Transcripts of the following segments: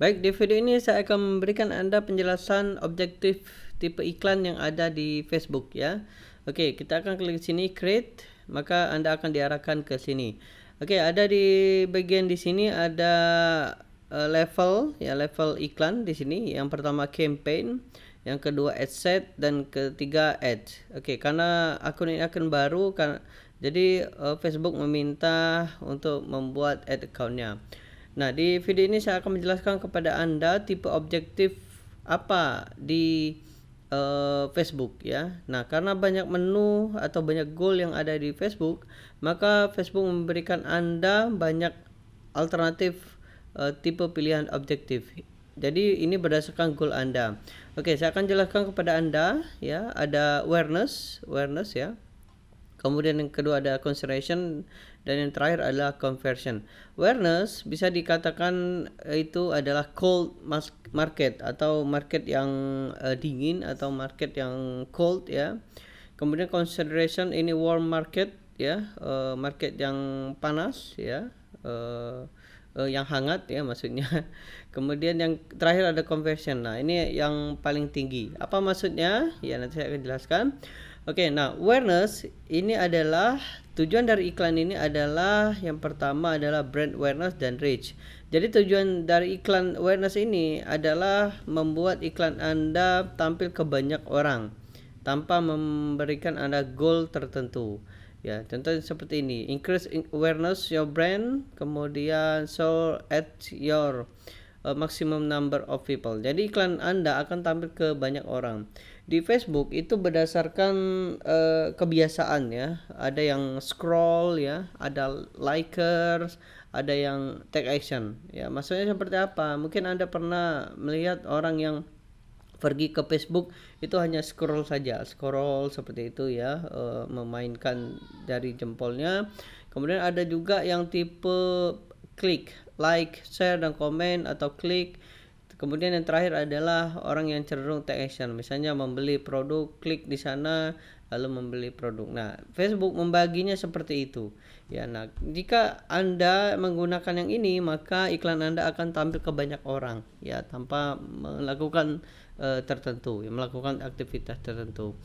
Baik, di video ini saya akan memberikan Anda penjelasan objektif tipe iklan yang ada di Facebook ya. Oke, kita akan klik sini create, maka Anda akan diarahkan ke sini. Oke, ada di bagian di sini ada uh, level ya, level iklan di sini. Yang pertama campaign, yang kedua ad set dan ketiga ad. Oke, karena akun ini akan baru kan jadi uh, Facebook meminta untuk membuat ad accountnya. Nah, di video ini saya akan menjelaskan kepada Anda tipe objektif apa di uh, Facebook ya. Nah, karena banyak menu atau banyak goal yang ada di Facebook, maka Facebook memberikan Anda banyak alternatif uh, tipe pilihan objektif. Jadi ini berdasarkan goal Anda. Oke, saya akan jelaskan kepada Anda ya, ada awareness, awareness ya. Kemudian yang kedua ada consideration dan yang terakhir adalah conversion. Awareness bisa dikatakan eh, itu adalah cold market atau market yang uh, dingin atau market yang cold ya. Kemudian consideration ini warm market ya, uh, market yang panas ya. Uh, uh, yang hangat ya maksudnya. Kemudian yang terakhir ada conversion. Nah, ini yang paling tinggi. Apa maksudnya? Ya nanti saya akan jelaskan. Oke, okay, nah awareness ini adalah tujuan dari iklan ini adalah yang pertama adalah brand awareness dan reach. Jadi tujuan dari iklan awareness ini adalah membuat iklan Anda tampil ke banyak orang tanpa memberikan Anda goal tertentu. Ya, contohnya seperti ini. Increase awareness your brand, kemudian so at your uh, maximum number of people. Jadi iklan Anda akan tampil ke banyak orang. Di Facebook itu berdasarkan uh, kebiasaan ya. Ada yang scroll ya, ada likers, ada yang take action ya. Maksudnya seperti apa? Mungkin Anda pernah melihat orang yang pergi ke Facebook itu hanya scroll saja scroll seperti itu ya uh, memainkan dari jempolnya kemudian ada juga yang tipe klik like, share dan komen atau klik. Kemudian yang terakhir adalah orang yang cenderung take action. Misalnya membeli produk, klik di sana lalu membeli produk. Nah, Facebook membaginya seperti itu. Ya, nah jika Anda menggunakan yang ini, maka iklan Anda akan tampil ke banyak orang ya tanpa melakukan uh, tertentu, ya, melakukan aktivitas tertentu.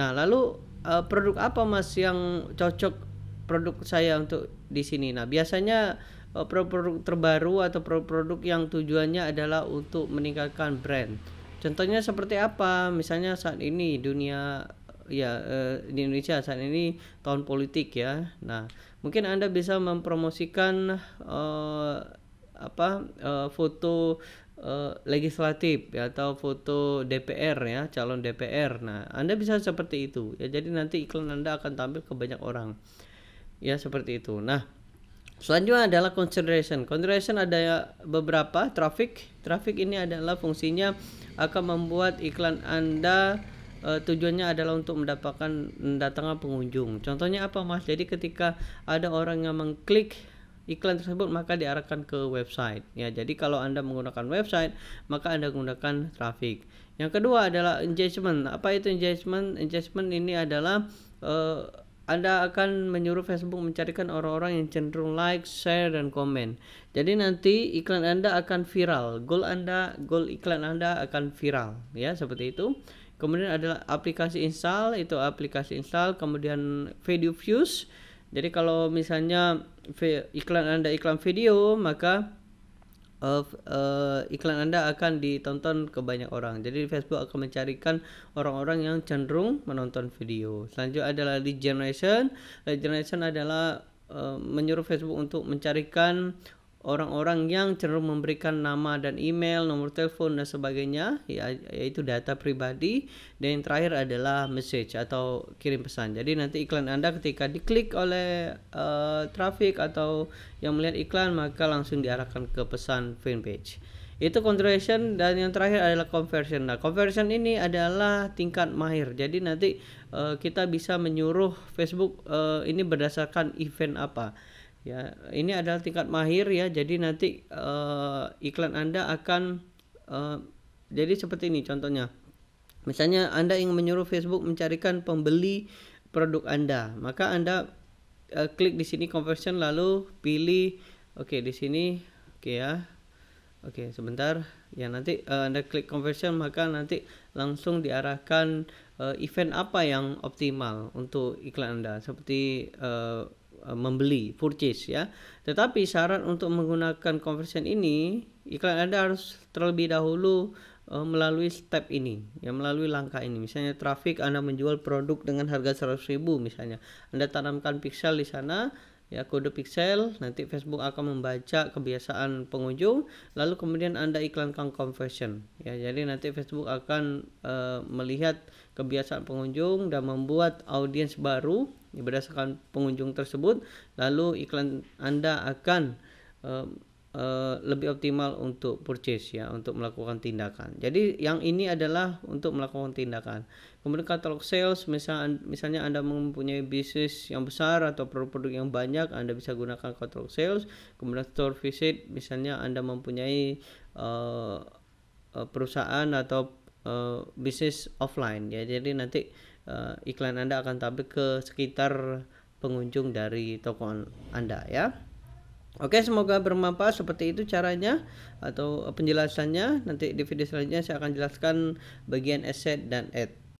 Nah, lalu uh, produk apa Mas yang cocok produk saya untuk di sini? Nah, biasanya Eh, produk-produk terbaru atau produk-produk yang tujuannya adalah untuk meningkatkan brand. Contohnya seperti apa? Misalnya saat ini dunia ya eh, di Indonesia saat ini tahun politik ya. Nah, mungkin Anda bisa mempromosikan eh, apa eh, foto eh, legislatif ya, atau foto DPR ya, calon DPR. Nah, Anda bisa seperti itu. Ya, jadi nanti iklan Anda akan tampil ke banyak orang. Ya, seperti itu. Nah, Selanjutnya adalah consideration. Consideration ada beberapa traffic. Traffic ini adalah fungsinya akan membuat iklan Anda e, tujuannya adalah untuk mendapatkan datangnya pengunjung. Contohnya apa Mas? Jadi ketika ada orang yang mengklik iklan tersebut maka diarahkan ke website. Ya, jadi kalau Anda menggunakan website, maka Anda menggunakan traffic. Yang kedua adalah engagement. Apa itu engagement? Engagement ini adalah e, anda akan menyuruh Facebook mencarikan orang-orang yang cenderung like, share, dan komen. Jadi nanti iklan Anda akan viral. Goal Anda, goal iklan Anda akan viral, ya seperti itu. Kemudian ada aplikasi install, itu aplikasi install. Kemudian video views. Jadi kalau misalnya iklan Anda iklan video, maka uh, uh, iklan Anda akan ditonton ke banyak orang. Jadi Facebook akan mencarikan orang-orang yang cenderung menonton video. Selanjutnya adalah lead generation. Lead generation adalah uh, menyuruh Facebook untuk mencarikan orang-orang yang cenderung memberikan nama dan email, nomor telepon dan sebagainya, ya, yaitu data pribadi. Dan yang terakhir adalah message atau kirim pesan. Jadi nanti iklan Anda ketika diklik oleh uh, eh, traffic atau yang melihat iklan maka langsung diarahkan ke pesan fanpage. Itu conversion dan yang terakhir adalah conversion. Nah, conversion ini adalah tingkat mahir. Jadi nanti uh, kita bisa menyuruh Facebook uh, ini berdasarkan event apa ya ini adalah tingkat mahir ya jadi nanti uh, iklan anda akan uh, jadi seperti ini contohnya misalnya anda ingin menyuruh Facebook mencarikan pembeli produk anda maka anda uh, klik di sini conversion lalu pilih oke okay, di sini oke okay ya oke okay, sebentar ya nanti uh, anda klik conversion maka nanti langsung diarahkan uh, event apa yang optimal untuk iklan anda seperti uh, Eh, membeli purchase ya tetapi syarat untuk menggunakan conversion ini iklan Anda harus terlebih dahulu uh, melalui step ini ya melalui langkah ini misalnya traffic Anda menjual produk dengan harga 100.000 misalnya Anda tanamkan pixel di sana ya kode pixel nanti Facebook akan membaca kebiasaan pengunjung lalu kemudian Anda iklankan conversion ya jadi nanti Facebook akan e, melihat kebiasaan pengunjung dan membuat audiens baru berdasarkan pengunjung tersebut lalu iklan Anda akan e, Eh, lebih optimal untuk purchase ya untuk melakukan tindakan. Jadi yang ini adalah untuk melakukan tindakan. Kemudian katalog sales misalnya, misalnya Anda mempunyai bisnis yang besar atau produk-produk yang banyak, Anda bisa gunakan katalog sales. Kemudian store visit misalnya Anda mempunyai uh, perusahaan atau uh, bisnis offline ya. Jadi nanti uh, iklan Anda akan tampil ke sekitar pengunjung dari toko Anda ya. Oke, semoga bermanfaat. Seperti itu caranya atau eh, penjelasannya. Nanti di video selanjutnya saya akan jelaskan bagian asset dan add.